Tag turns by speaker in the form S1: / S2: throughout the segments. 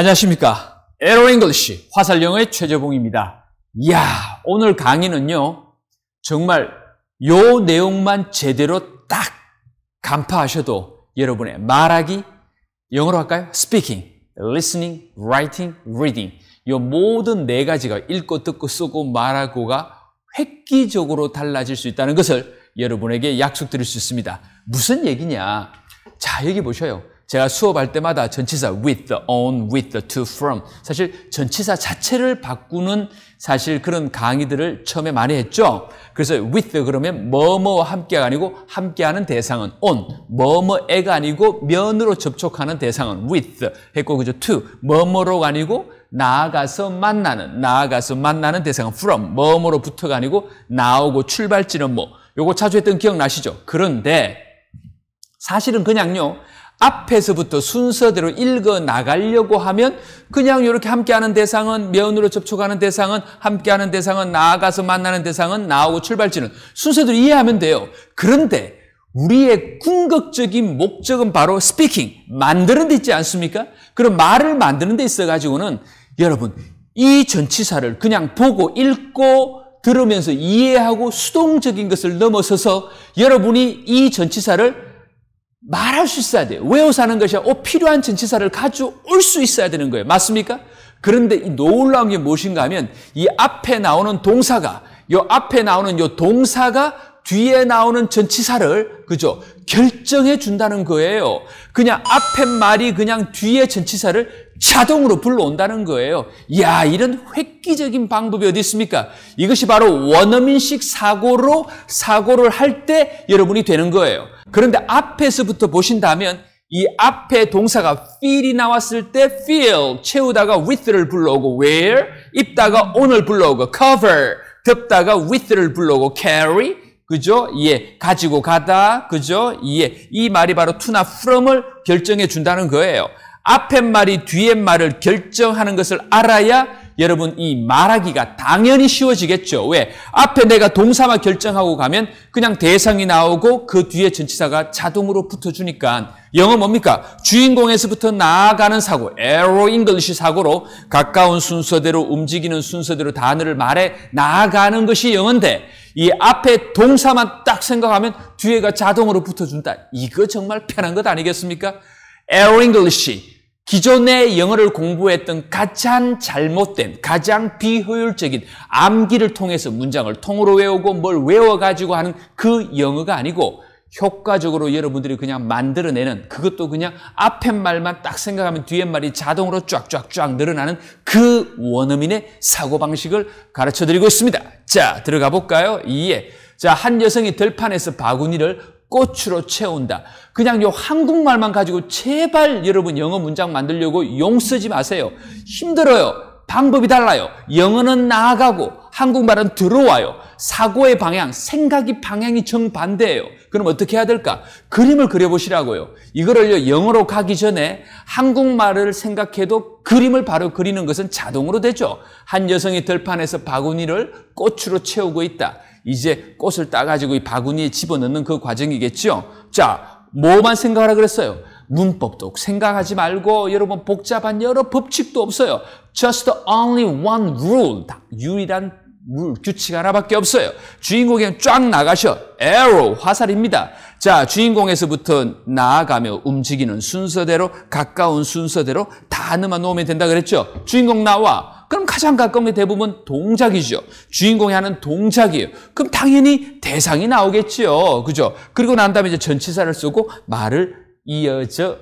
S1: 안녕하십니까. 에로 잉글리시 화살영의 최재봉입니다. 이야, 오늘 강의는요. 정말 요 내용만 제대로 딱 간파하셔도 여러분의 말하기, 영어로 할까요? speaking, listening, writing, reading. 요 모든 네 가지가 읽고 듣고 쓰고 말하고가 획기적으로 달라질 수 있다는 것을 여러분에게 약속드릴 수 있습니다. 무슨 얘기냐? 자, 여기 보셔요. 제가 수업할 때마다 전치사 with, the, on, with, the, to, from 사실 전치사 자체를 바꾸는 사실 그런 강의들을 처음에 많이 했죠. 그래서 with 그러면 뭐뭐와 함께가 아니고 함께하는 대상은 on, 뭐뭐애가 아니고 면으로 접촉하는 대상은 with 했고 그죠. to, 뭐뭐로가 아니고 나아가서 만나는, 나아가서 만나는 대상은 from, 뭐뭐로 부터가 아니고 나오고 출발지는 뭐 요거 자주 했던 기억나시죠? 그런데 사실은 그냥요. 앞에서부터 순서대로 읽어 나가려고 하면 그냥 이렇게 함께하는 대상은 면으로 접촉하는 대상은 함께하는 대상은 나아가서 만나는 대상은 나하고 출발지는 순서대로 이해하면 돼요. 그런데 우리의 궁극적인 목적은 바로 스피킹, 만드는 데 있지 않습니까? 그럼 말을 만드는 데 있어가지고는 여러분 이 전치사를 그냥 보고 읽고 들으면서 이해하고 수동적인 것을 넘어서서 여러분이 이 전치사를 말할 수 있어야 돼요. 외우사는 것이 어, 필요한 전치사를 가져올 수 있어야 되는 거예요. 맞습니까? 그런데 이 놀라운 게 무엇인가 하면 이 앞에 나오는 동사가 요 앞에 나오는 요 동사가 뒤에 나오는 전치사를 그죠 결정해 준다는 거예요. 그냥 앞에 말이 그냥 뒤에 전치사를 자동으로 불러온다는 거예요. 야 이런 획기적인 방법이 어디 있습니까? 이것이 바로 원어민식 사고로 사고를 할 때 여러분이 되는 거예요. 그런데 앞에서부터 보신다면 이 앞에 동사가 feel이 나왔을 때 feel 채우다가 with를 불러오고 w h e r e 입다가 on을 불러오고 cover 덮다가 with를 불러오고 carry 그죠? 예. 가지고 가다. 그죠? 예. 이 말이 바로 to나 from을 결정해 준다는 거예요. 앞의 말이 뒤의 말을 결정하는 것을 알아야 여러분 이 말하기가 당연히 쉬워지겠죠. 왜? 앞에 내가 동사만 결정하고 가면 그냥 대상이 나오고 그 뒤에 전치사가 자동으로 붙어주니까 영어 뭡니까? 주인공에서부터 나아가는 사고, 에로 잉글리시 사고로 가까운 순서대로 움직이는 순서대로 단어를 말해 나아가는 것이 영어인데 이 앞에 동사만 딱 생각하면 뒤에가 자동으로 붙어준다. 이거 정말 편한 것 아니겠습니까? 에로 잉글리시 기존의 영어를 공부했던 가장 잘못된, 가장 비효율적인 암기를 통해서 문장을 통으로 외우고 뭘 외워가지고 하는 그 영어가 아니고 효과적으로 여러분들이 그냥 만들어내는 그것도 그냥 앞에 말만 딱 생각하면 뒤에 말이 자동으로 쫙쫙쫙 늘어나는 그 원어민의 사고방식을 가르쳐드리고 있습니다. 자, 들어가 볼까요? 예. 자, 한 여성이 들판에서 바구니를 꽃으로 채운다. 그냥 요 한국말만 가지고 제발 여러분 영어 문장 만들려고 용 쓰지 마세요. 힘들어요. 방법이 달라요. 영어는 나아가고 한국말은 들어와요. 사고의 방향, 생각이 방향이 정반대예요. 그럼 어떻게 해야 될까? 그림을 그려보시라고요. 이거를요, 영어로 가기 전에 한국말을 생각해도 그림을 바로 그리는 것은 자동으로 되죠. 한 여성이 들판에서 바구니를 꽃으로 채우고 있다. 이제 꽃을 따가지고 이 바구니에 집어넣는 그 과정이겠죠? 자, 뭐만 생각하라 그랬어요? 문법도 생각하지 말고 여러분 복잡한 여러 법칙도 없어요. Just only one rule. 유일한 룰, 규칙 하나밖에 없어요. 주인공이 쫙 나가셔. arrow, 화살입니다. 자, 주인공에서부터 나아가며 움직이는 순서대로 가까운 순서대로 다넣어 놓으면 된다 그랬죠? 주인공 나와. 그럼 가장 가까운 게 대부분 동작이죠. 주인공이 하는 동작이에요. 그럼 당연히 대상이 나오겠죠 그죠? 그리고 난 다음에 이제 전치사를 쓰고 말을 이어져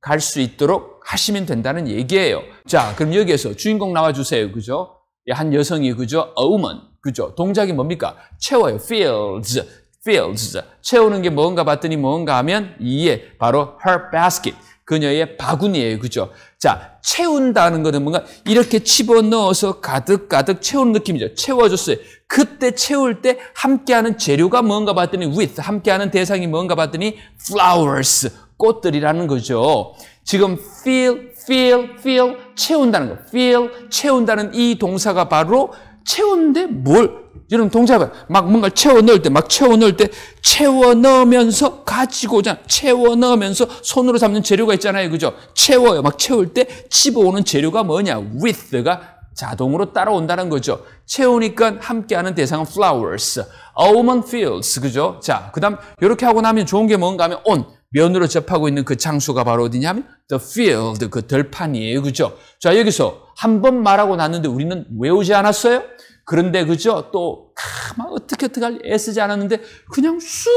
S1: 갈 수 있도록 하시면 된다는 얘기예요. 자, 그럼 여기에서 주인공 나와 주세요. 그죠? 예, 한 여성이 그죠? A woman. 그죠? 동작이 뭡니까? 채워요. fields. fields. 채우는 게 뭔가 봤더니 뭔가 하면 이에 바로 her basket. 그녀의 바구니예요. 그죠? 자, 채운다는 것은 뭔가 이렇게 집어 넣어서 가득 가득 채우는 느낌이죠. 채워줬어요. 그때 채울 때 함께하는 재료가 뭔가 봤더니 with, 함께하는 대상이 뭔가 봤더니 flowers, 꽃들이라는 거죠. 지금 feel, feel, feel, 채운다는 거. feel, 채운다는 이 동사가 바로 채운데 뭘? 여러분 동작을막 뭔가 채워 넣을 때, 막 채워 넣을 때 채워 넣으면서 가지고자 채워 넣으면서 손으로 잡는 재료가 있잖아요, 그죠? 채워요. 막 채울 때 집어오는 재료가 뭐냐? with가 자동으로 따라온다는 거죠. 채우니까 함께하는 대상은 flowers, almond fields, 그죠? 자, 그다음 이렇게 하고 나면 좋은 게 뭔가 하면 on. 면으로 접하고 있는 그 장소가 바로 어디냐면 the field, 그 들판이에요. 그죠? 자, 여기서 한번 말하고 났는데 우리는 외우지 않았어요? 그런데 그죠? 또막 어떻게 어떻게 애쓰지 않았는데 그냥 쑥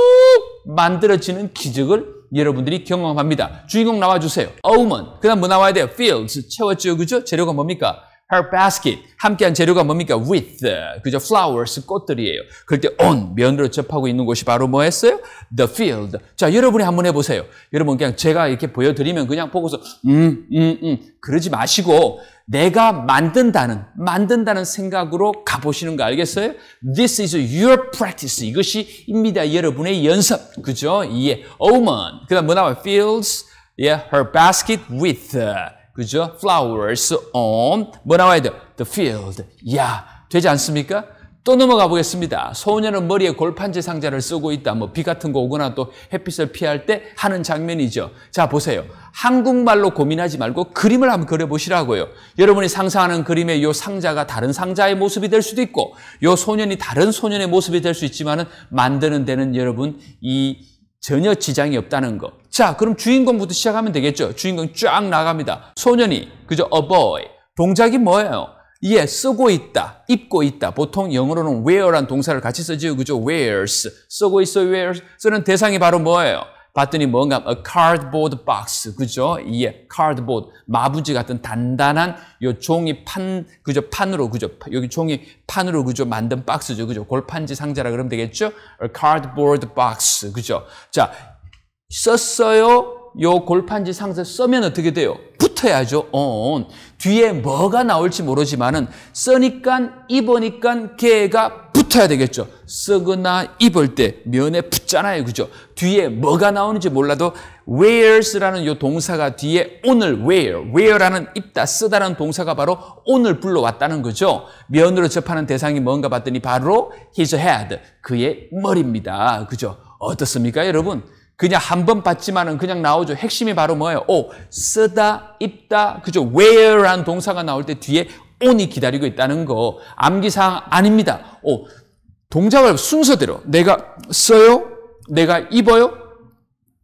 S1: 만들어지는 기적을 여러분들이 경험합니다. 주인공 나와주세요. 어우먼. 그 다음 뭐 나와야 돼요? fields. 채웠죠? 그죠? 재료가 뭡니까? her basket. 함께한 재료가 뭡니까? with. 그죠? flowers, 꽃들이에요. 그럴 때 on, 면으로 접하고 있는 곳이 바로 뭐였어요? the field. 자, 여러분이 한번 해보세요. 여러분 그냥 제가 이렇게 보여드리면 그냥 보고서, 음, 음, 음. 그러지 마시고, 내가 만든다는, 만든다는 생각으로 가보시는 거 알겠어요? This is your practice. 이것이 입니다. 여러분의 연습. 그죠? 예. omen. 그 다음 뭐나와 fields, yeah, 예. her basket with. 그죠? flowers on 뭐 나와야 돼요? the field. 야 되지 않습니까? 또 넘어가 보겠습니다. 소녀는 머리에 골판지 상자를 쓰고 있다. 뭐 비 같은 거 오거나 또 햇빛을 피할 때 하는 장면이죠. 자 보세요. 한국말로 고민하지 말고 그림을 한번 그려보시라고요. 여러분이 상상하는 그림의 요 상자가 다른 상자의 모습이 될 수도 있고 요 소년이 다른 소년의 모습이 될 수 있지만 은 만드는 데는 여러분 이 전혀 지장이 없다는 거. 자, 그럼 주인공부터 시작하면 되겠죠. 주인공 쫙 나갑니다. 소년이, 그저 a boy. 동작이 뭐예요? 예, 쓰고 있다, 입고 있다. 보통 영어로는 wear란 동사를 같이 쓰죠. 그죠? wears. 쓰고 있어, wears. 쓰는 대상이 바로 뭐예요? 봤더니 뭔가 a cardboard box. 그죠? 예, cardboard. 마부지 같은 단단한 요 종이 판, 그죠? 판으로, 그죠? 여기 종이 판으로, 그죠? 만든 박스죠. 그죠? 골판지 상자라 그러면 되겠죠? a cardboard box. 그죠? 자, 썼어요. 요 골판지 상자 써면 어떻게 돼요? 붙어야죠. o 어, 어. 뒤에 뭐가 나올지 모르지만은 써니까 입으니깐 개가 붙어야 되겠죠. 쓰거나 입을 때 면에 붙잖아요. 그죠? 뒤에 뭐가 나오는지 몰라도 wears라는 요 동사가 뒤에 오늘 wear, wear라는 입다, 쓰다라는 동사가 바로 오늘 불러왔다는 거죠. 면으로 접하는 대상이 뭔가 봤더니 바로 his head, 그의 머리입니다. 그죠? 어떻습니까, 여러분? 그냥 한 번 봤지만은 그냥 나오죠. 핵심이 바로 뭐예요? 오, 쓰다, 입다, 그죠? where란 동사가 나올 때 뒤에 on이 기다리고 있다는 거 암기사항 아닙니다. 오, 동작을 순서대로 내가 써요, 내가 입어요,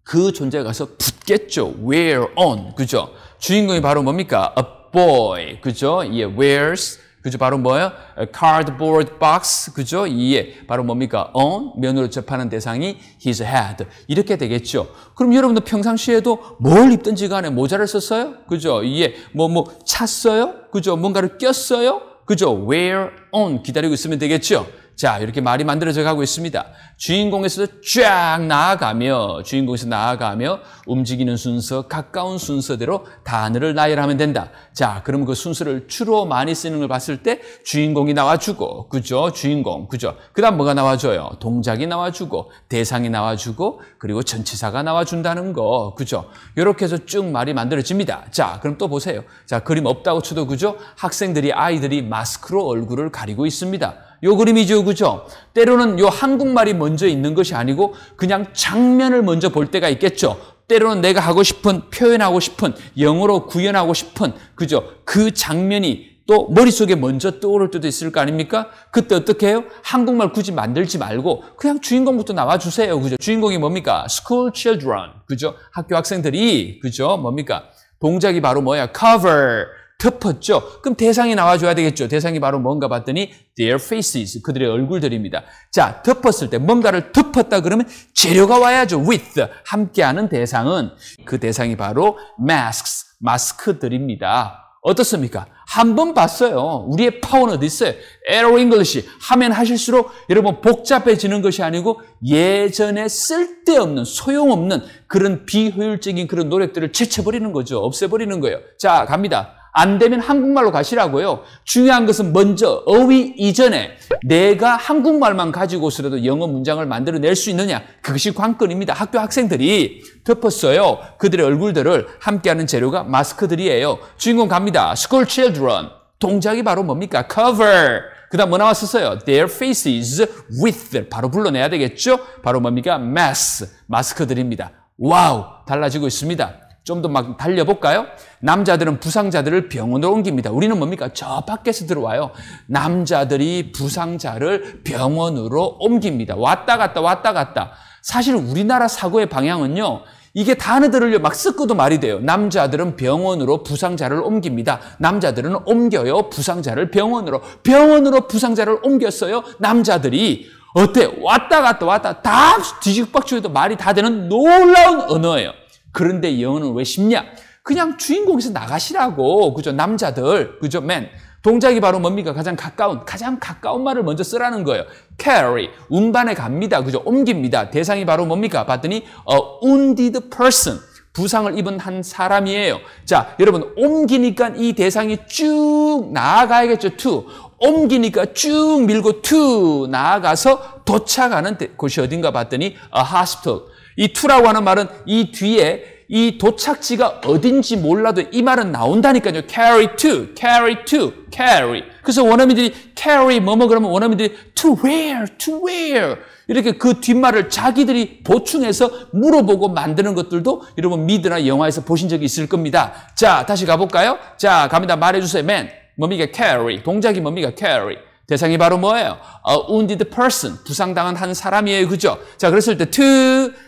S1: 그 존재에 가서 붙겠죠. where on, 그죠? 주인공이 바로 뭡니까? a boy, 그죠? 예, wears 그죠? 바로 뭐예요? cardboard box. 그죠? 이에 바로 뭡니까? on 면으로 접하는 대상이 his head. 이렇게 되겠죠. 그럼 여러분들 평상시에도 뭘 입든지 간에 모자를 썼어요? 그죠? 이에 뭐뭐 뭐 찼어요? 그죠? 뭔가를 꼈어요? 그죠? wear on 기다리고 있으면 되겠죠. 자, 이렇게 말이 만들어져 가고 있습니다. 주인공에서 쫙 나아가며, 주인공에서 나아가며 움직이는 순서, 가까운 순서대로 단어를 나열하면 된다. 자, 그러면 그 순서를 주로 많이 쓰는 걸 봤을 때 주인공이 나와주고, 그죠? 주인공, 그죠? 그 다음 뭐가 나와줘요? 동작이 나와주고, 대상이 나와주고, 그리고 전치사가 나와준다는 거, 그죠? 이렇게 해서 쭉 말이 만들어집니다. 자, 그럼 또 보세요. 자, 그림 없다고 쳐도 그죠? 학생들이, 아이들이 마스크로 얼굴을 가리고 있습니다. 요 그림이죠, 그죠? 때로는 요 한국말이 먼저 있는 것이 아니고 그냥 장면을 먼저 볼 때가 있겠죠. 때로는 내가 하고 싶은, 표현하고 싶은, 영어로 구현하고 싶은, 그죠? 그 장면이 또 머릿속에 먼저 떠오를 때도 있을 거 아닙니까? 그때 어떻게 해요? 한국말 굳이 만들지 말고 그냥 주인공부터 나와주세요. 그죠? 주인공이 뭡니까? School children. 그죠? 학교 학생들이, 그죠? 뭡니까? 동작이 바로 뭐야? cover. 덮었죠. 그럼 대상이 나와줘야 되겠죠. 대상이 바로 뭔가 봤더니 their faces, 그들의 얼굴들입니다. 자, 덮었을 때 뭔가를 덮었다 그러면 재료가 와야죠. with, 함께하는 대상은 그 대상이 바로 masks, 마스크들입니다. 어떻습니까? 한번 봤어요. 우리의 파워는 어디 있어요? 에러 잉글리시 하면 하실수록 여러분 복잡해지는 것이 아니고 예전에 쓸데없는 소용없는 그런 비효율적인 그런 노력들을 제쳐버리는 거죠. 없애버리는 거예요. 자, 갑니다. 안 되면 한국말로 가시라고요. 중요한 것은 먼저 어휘 이전에 내가 한국말만 가지고서라도 영어 문장을 만들어낼 수 있느냐 그것이 관건입니다. 학교 학생들이 덮었어요. 그들의 얼굴들을 함께하는 재료가 마스크들이에요. 주인공 갑니다. School children. 동작이 바로 뭡니까? Cover. 그 다음 뭐 나왔었어요? Their faces with. 바로 불러내야 되겠죠? 바로 뭡니까? Mask. 마스크들입니다. 와우! 달라지고 있습니다. 좀더막 달려볼까요? 남자들은 부상자들을 병원으로 옮깁니다. 우리는 뭡니까? 저 밖에서 들어와요. 남자들이 부상자를 병원으로 옮깁니다. 왔다 갔다 왔다 갔다. 사실 우리나라 사고의 방향은요. 이게 단어들으려막 섞어도 말이 돼요. 남자들은 병원으로 부상자를 옮깁니다. 남자들은 옮겨요. 부상자를 병원으로. 병원으로 부상자를 옮겼어요. 남자들이. 어때? 왔다 갔다 왔다. 다 뒤죽박죽해도 말이 다 되는 놀라운 언어예요. 그런데 영은 왜 쉽냐? 그냥 주인공에서 나가시라고. 그죠? 남자들. 그죠? 맨. 동작이 바로 뭡니까? 가장 가까운, 가장 가까운 말을 먼저 쓰라는 거예요. carry, 운반에 갑니다. 그죠? 옮깁니다. 대상이 바로 뭡니까? 봤더니, 어, wounded person. 부상을 입은 한 사람이에요. 자, 여러분, 옮기니까 이 대상이 쭉 나아가야겠죠. to. 옮기니까 쭉 밀고 to 나아가서 도착하는 곳이 어딘가 봤더니, a hospital. 이 투라고 하는 말은 이 뒤에 이 도착지가 어딘지 몰라도 이 말은 나온다니까요. carry to, carry to, carry. 그래서 원어민들이 carry 뭐뭐 그러면 원어민들이 to where, to where. 이렇게 그 뒷말을 자기들이 보충해서 물어보고 만드는 것들도 여러분 미드나 영화에서 보신 적이 있을 겁니다. 자, 다시 가볼까요? 자, 갑니다. 말해주세요. man. 뭡니까? carry. 동작이 뭡니까? carry. 대상이 바로 뭐예요? A 어, wounded person. 부상당한 한 사람이에요. 그죠? 자, 그랬을 때 to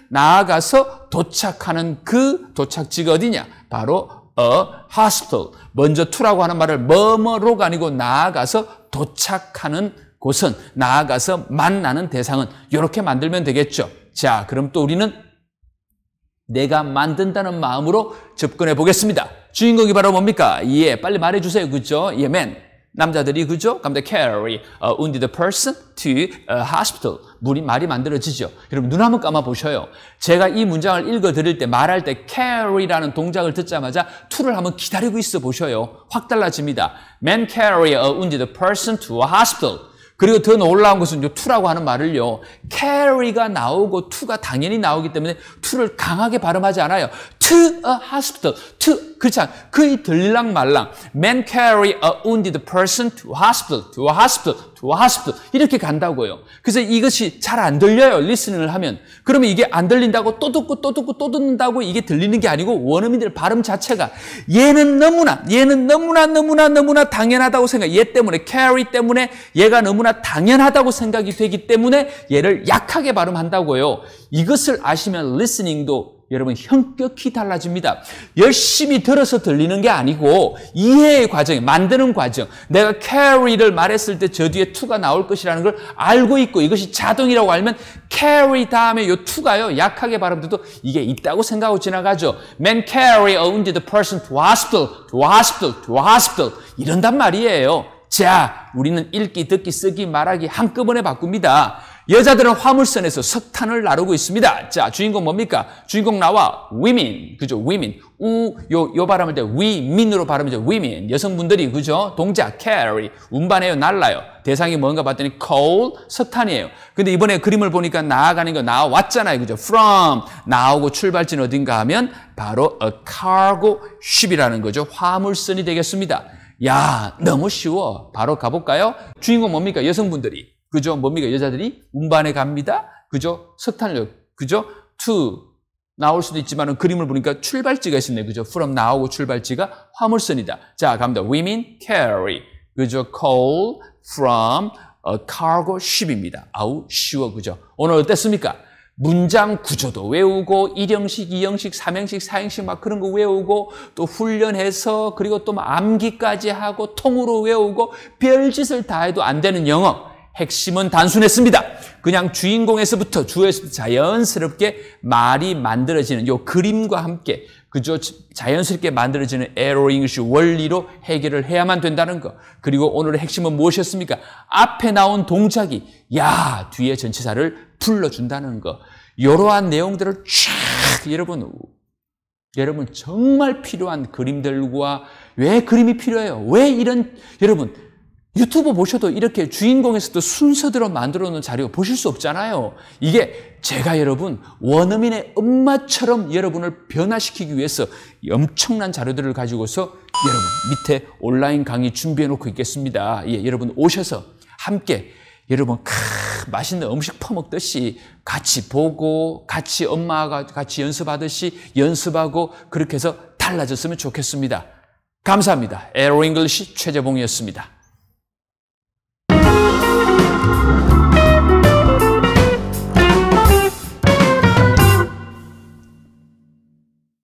S1: 나아가서 도착하는 그 도착지가 어디냐? 바로 a hospital. 먼저 to라고 하는 말을 뭐뭐로가 아니고 나아가서 도착하는 곳은 나아가서 만나는 대상은 이렇게 만들면 되겠죠. 자, 그럼 또 우리는 내가 만든다는 마음으로 접근해 보겠습니다. 주인공이 바로 뭡니까? 예, 빨리 말해 주세요. 그죠? 예, 맨. 남자들이 그죠? 감럼 they carry uh, wounded person to uh, hospital. 물이 말이 만들어지죠. 여러분 눈 한번 감아 보셔요. 제가 이 문장을 읽어 드릴 때 말할 때 carry라는 동작을 듣자마자 to를 한번 기다리고 있어 보셔요. 확 달라집니다. Man carry a wounded person to a hospital. 그리고 더 놀라운 것은 요 to라고 하는 말을요. carry가 나오고 to가 당연히 나오기 때문에 to를 강하게 발음하지 않아요. to a hospital. to 그렇지 않. 그의 들랑 말랑. Man carry a wounded person to hospital, to hospital, to hospital. 이렇게 간다고요. 그래서 이것이 잘 안 들려요. 리스닝을 하면. 그러면 이게 안 들린다고 또 듣고 또 듣고 또 듣는다고 이게 들리는 게 아니고 원어민들 발음 자체가 얘는 너무나 얘는 너무나 너무나 너무나 당연하다고 생각. 얘 때문에 carry 때문에 얘가 너무나 당연하다고 생각이 되기 때문에 얘를 약하게 발음한다고요. 이것을 아시면 리스닝도 여러분 현격히 달라집니다. 열심히 들어서 들리는 게 아니고 이해의 과정, 만드는 과정. 내가 carry를 말했을 때 저 뒤에 to가 나올 것이라는 걸 알고 있고 이것이 자동이라고 알면 carry 다음에 요 to가요. 약하게 발음돼도 이게 있다고 생각하고 지나가죠. Man carry only the person to hospital, to hospital, to hospital. 이런단 말이에요. 자, 우리는 읽기, 듣기, 쓰기, 말하기 한꺼번에 바꿉니다. 여자들은 화물선에서 석탄을 나르고 있습니다. 자, 주인공 뭡니까? 주인공 나와 women. 그죠? women. 우, 요, 요발음을때 women으로 발음이죠. women. 여성분들이, 그죠? 동작 carry. 운반해요, 날라요. 대상이 뭔가 봤더니 coal, 석탄이에요. 근데 이번에 그림을 보니까 나아가는 거 나왔잖아요. 그죠? from. 나오고 출발지는 어딘가 하면 바로 a cargo ship이라는 거죠. 화물선이 되겠습니다. 야, 너무 쉬워. 바로 가볼까요? 주인공 뭡니까? 여성분들이. 그죠? 뭡니까? 여자들이 운반에 갑니다. 그죠? 석탄력. 그죠? to 나올 수도 있지만 그림을 보니까 출발지가 있었네. 그죠? from 나오고 출발지가 화물선이다. 자, 갑니다. women carry. 그죠? coal from a cargo ship입니다. 아우, 쉬워. 그죠? 오늘 어땠습니까? 문장 구조도 외우고 일형식, 이형식, 삼형식, 사형식 막 그런 거 외우고 또 훈련해서 그리고 또 암기까지 하고 통으로 외우고 별짓을 다 해도 안 되는 영어 핵심은 단순했습니다. 그냥 주인공에서부터 주에서 자연스럽게 말이 만들어지는 요 그림과 함께 그저 자연스럽게 만들어지는 에로 잉글시 원리로 해결을 해야만 된다는 것. 그리고 오늘의 핵심은 무엇이었습니까? 앞에 나온 동작이 야 뒤에 전체사를 풀러준다는 것. 이러한 내용들을 촥 여러분 여러분 정말 필요한 그림들과 왜 그림이 필요해요? 왜 이런 여러분 유튜브 보셔도 이렇게 주인공에서도 순서대로 만들어 놓은 자료 보실 수 없잖아요. 이게 제가 여러분 원어민의 엄마처럼 여러분을 변화시키기 위해서 엄청난 자료들을 가지고서 여러분 밑에 온라인 강의 준비해 놓고 있겠습니다. 예, 여러분 오셔서 함께 여러분 크, 맛있는 음식 퍼먹듯이 같이 보고 같이 엄마가 같이 연습하듯이 연습하고 그렇게 해서 달라졌으면 좋겠습니다. 감사합니다. 에로 잉글리시 최재봉이었습니다.